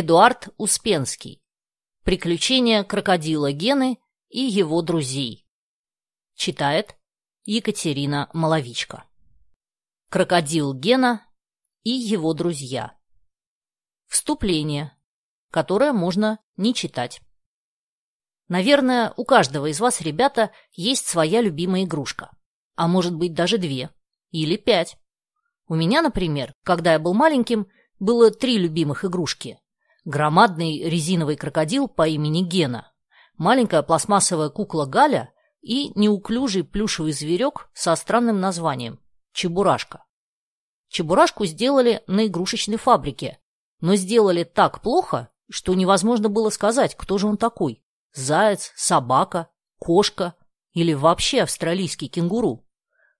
Эдуард Успенский. Приключения крокодила Гены и его друзей. Читает Екатерина Маловичка. Крокодил Гена и его друзья. Вступление, которое можно не читать. Наверное, у каждого из вас, ребята, есть своя любимая игрушка. А может быть даже две. Или пять. У меня, например, когда я был маленьким, было три любимых игрушки – громадный резиновый крокодил по имени Гена, маленькая пластмассовая кукла Галя и неуклюжий плюшевый зверек со странным названием – Чебурашка. Чебурашку сделали на игрушечной фабрике, но сделали так плохо, что невозможно было сказать, кто же он такой – заяц, собака, кошка или вообще австралийский кенгуру.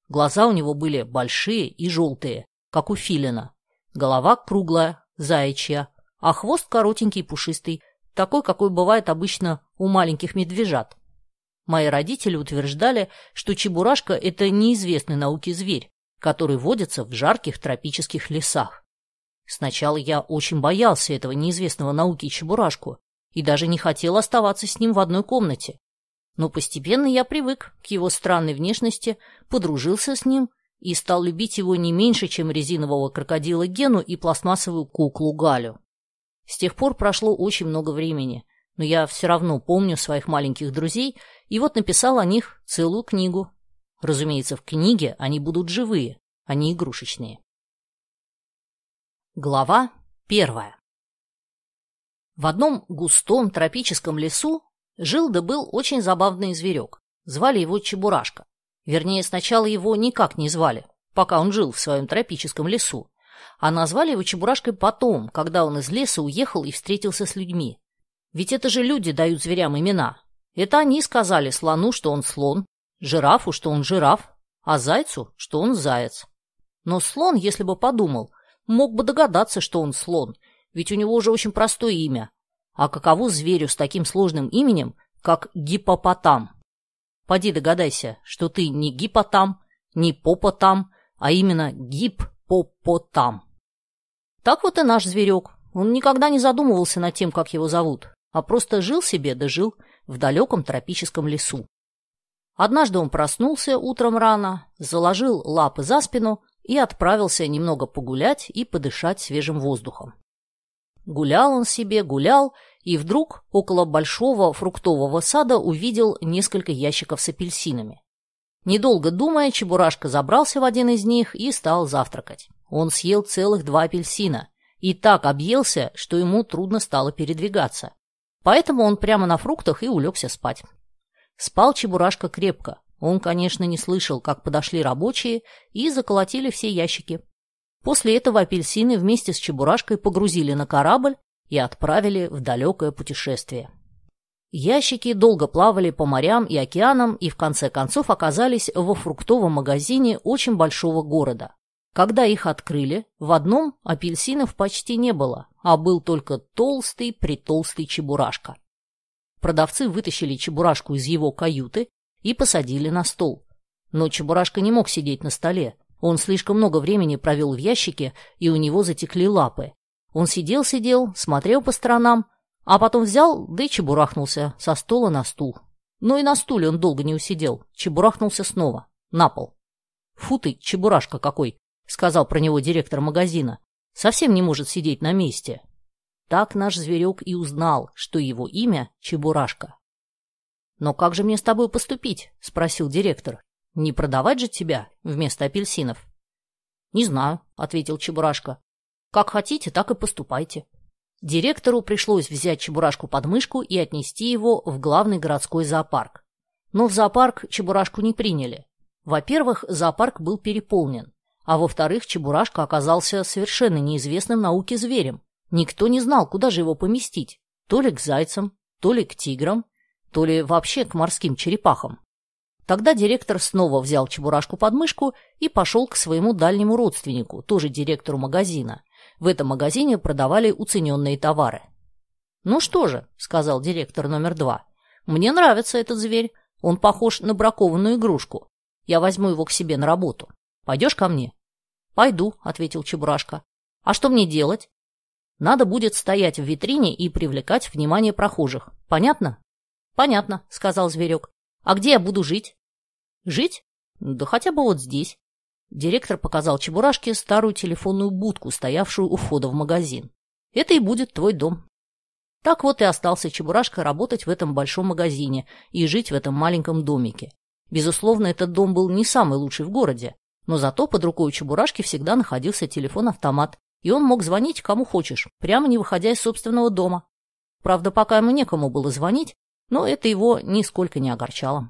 Глаза у него были большие и желтые, как у филина, голова круглая, заячья – а хвост коротенький и пушистый, такой, какой бывает обычно у маленьких медвежат. Мои родители утверждали, что чебурашка – это неизвестный науке зверь, который водится в жарких тропических лесах. Сначала я очень боялся этого неизвестного науки чебурашку и даже не хотел оставаться с ним в одной комнате. Но постепенно я привык к его странной внешности, подружился с ним и стал любить его не меньше, чем резинового крокодила Гену и пластмассовую куклу Галю. С тех пор прошло очень много времени, но я все равно помню своих маленьких друзей и вот написал о них целую книгу. Разумеется, в книге они будут живые, а не игрушечные. Глава первая В одном густом тропическом лесу жил да был очень забавный зверек. Звали его Чебурашка. Вернее, сначала его никак не звали, пока он жил в своем тропическом лесу. А назвали его Чебурашкой потом, когда он из леса уехал и встретился с людьми. Ведь это же люди дают зверям имена. Это они сказали слону, что он слон, жирафу, что он жираф, а зайцу, что он заяц. Но слон, если бы подумал, мог бы догадаться, что он слон, ведь у него уже очень простое имя. А каково зверю с таким сложным именем, как гипопотам? Поди догадайся, что ты не гипотам, не попотам, а именно гип Попотам. Так вот и наш зверек. Он никогда не задумывался над тем, как его зовут, а просто жил себе да жил в далеком тропическом лесу. Однажды он проснулся утром рано, заложил лапы за спину и отправился немного погулять и подышать свежим воздухом. Гулял он себе, гулял, и вдруг около большого фруктового сада увидел несколько ящиков с апельсинами. Недолго думая, Чебурашка забрался в один из них и стал завтракать. Он съел целых два апельсина и так объелся, что ему трудно стало передвигаться. Поэтому он прямо на фруктах и улегся спать. Спал Чебурашка крепко. Он, конечно, не слышал, как подошли рабочие и заколотили все ящики. После этого апельсины вместе с Чебурашкой погрузили на корабль и отправили в далекое путешествие. Ящики долго плавали по морям и океанам и в конце концов оказались во фруктовом магазине очень большого города. Когда их открыли, в одном апельсинов почти не было, а был только толстый-притолстый чебурашка. Продавцы вытащили чебурашку из его каюты и посадили на стол. Но чебурашка не мог сидеть на столе. Он слишком много времени провел в ящике, и у него затекли лапы. Он сидел-сидел, смотрел по сторонам, а потом взял, да и чебурахнулся со стола на стул. Но и на стуле он долго не усидел, чебурахнулся снова, на пол. «Фу ты, чебурашка какой!» — сказал про него директор магазина. «Совсем не может сидеть на месте». Так наш зверек и узнал, что его имя — Чебурашка. «Но как же мне с тобой поступить?» — спросил директор. «Не продавать же тебя вместо апельсинов?» «Не знаю», — ответил Чебурашка. «Как хотите, так и поступайте. Директору пришлось взять Чебурашку под мышку и отнести его в главный городской зоопарк. Но в зоопарк Чебурашку не приняли. Во-первых, зоопарк был переполнен, а во-вторых, Чебурашка оказался совершенно неизвестным науке зверем. Никто не знал, куда же его поместить. То ли к зайцам, то ли к тиграм, то ли вообще к морским черепахам. Тогда директор снова взял Чебурашку под мышку и пошел к своему дальнему родственнику, тоже директору магазина, в этом магазине продавали уцененные товары. «Ну что же», — сказал директор номер два, — «мне нравится этот зверь. Он похож на бракованную игрушку. Я возьму его к себе на работу. Пойдешь ко мне?» «Пойду», — ответил Чебурашка. «А что мне делать?» «Надо будет стоять в витрине и привлекать внимание прохожих. Понятно?» «Понятно», — сказал зверек. «А где я буду жить?» «Жить? Да хотя бы вот здесь. Директор показал Чебурашке старую телефонную будку, стоявшую у входа в магазин. «Это и будет твой дом». Так вот и остался Чебурашка работать в этом большом магазине и жить в этом маленьком домике. Безусловно, этот дом был не самый лучший в городе, но зато под рукой у Чебурашки всегда находился телефон-автомат, и он мог звонить кому хочешь, прямо не выходя из собственного дома. Правда, пока ему некому было звонить, но это его нисколько не огорчало.